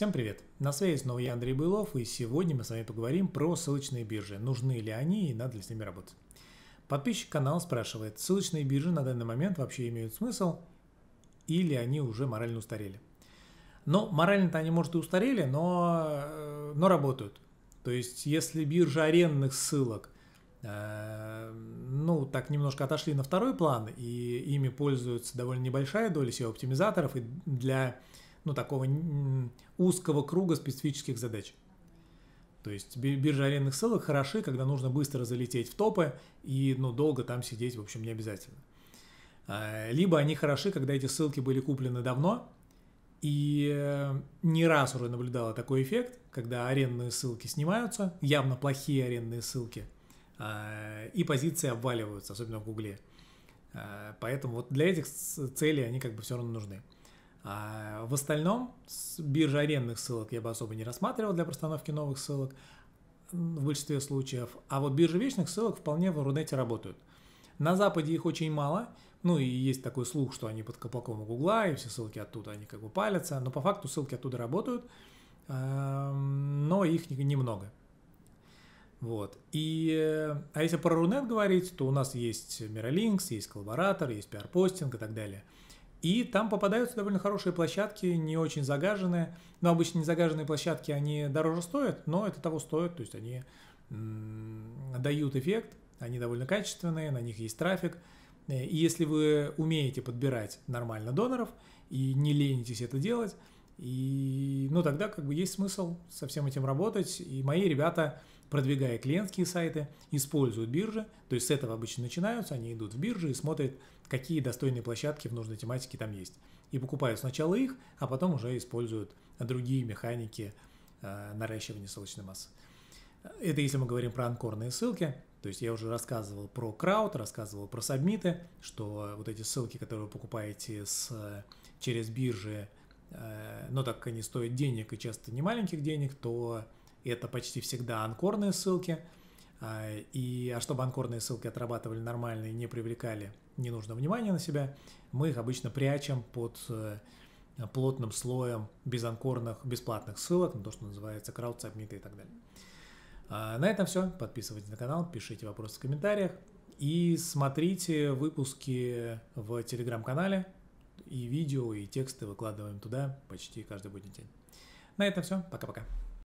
Всем привет! На связи снова я, Андрей Былов, и сегодня мы с вами поговорим про ссылочные биржи, нужны ли они и надо ли с ними работать. Подписчик канала спрашивает, ссылочные биржи на данный момент вообще имеют смысл или они уже морально устарели. Но ну, морально-то они, может, и устарели, но, э, но работают. То есть, если биржи арендных ссылок, э, ну, так немножко отошли на второй план, и ими пользуется довольно небольшая доля SEO-оптимизаторов, и для ну, такого узкого круга специфических задач. То есть биржи арендных ссылок хороши, когда нужно быстро залететь в топы и ну, долго там сидеть, в общем, не обязательно. А, либо они хороши, когда эти ссылки были куплены давно, и э, не раз уже наблюдала такой эффект, когда арендные ссылки снимаются, явно плохие арендные ссылки, а, и позиции обваливаются, особенно в Гугле. А, поэтому вот для этих целей они как бы все равно нужны. А в остальном биржа арендных ссылок я бы особо не рассматривал для постановки новых ссылок в большинстве случаев. А вот биржи вечных ссылок вполне в Рунете работают. На Западе их очень мало, ну и есть такой слух, что они под капаком у Гугла, и все ссылки оттуда, они как бы палятся, но по факту ссылки оттуда работают, эм, но их немного. Вот. И, э, а если про Рунет говорить, то у нас есть Миролинкс, есть коллаборатор, есть пиар-постинг и так далее – и там попадаются довольно хорошие площадки, не очень загаженные. Но обычно не загаженные площадки, они дороже стоят, но это того стоит. То есть они дают эффект, они довольно качественные, на них есть трафик. И если вы умеете подбирать нормально доноров и не ленитесь это делать, и, ну, тогда как бы есть смысл со всем этим работать. И мои ребята продвигая клиентские сайты, используют биржи, то есть с этого обычно начинаются, они идут в биржи и смотрят, какие достойные площадки в нужной тематике там есть. И покупают сначала их, а потом уже используют другие механики э, наращивания ссылочной массы. Это если мы говорим про анкорные ссылки, то есть я уже рассказывал про крауд, рассказывал про сабмиты, что вот эти ссылки, которые вы покупаете с, через биржи, э, но так как они стоят денег и часто не маленьких денег, то это почти всегда анкорные ссылки. А, и, а чтобы анкорные ссылки отрабатывали нормально и не привлекали ненужного внимания на себя, мы их обычно прячем под э, плотным слоем безанкорных бесплатных ссылок, на ну, то, что называется краудсабмиты и так далее. А, на этом все. Подписывайтесь на канал, пишите вопросы в комментариях и смотрите выпуски в телеграм-канале. И видео, и тексты выкладываем туда почти каждый будний день. На этом все. Пока-пока.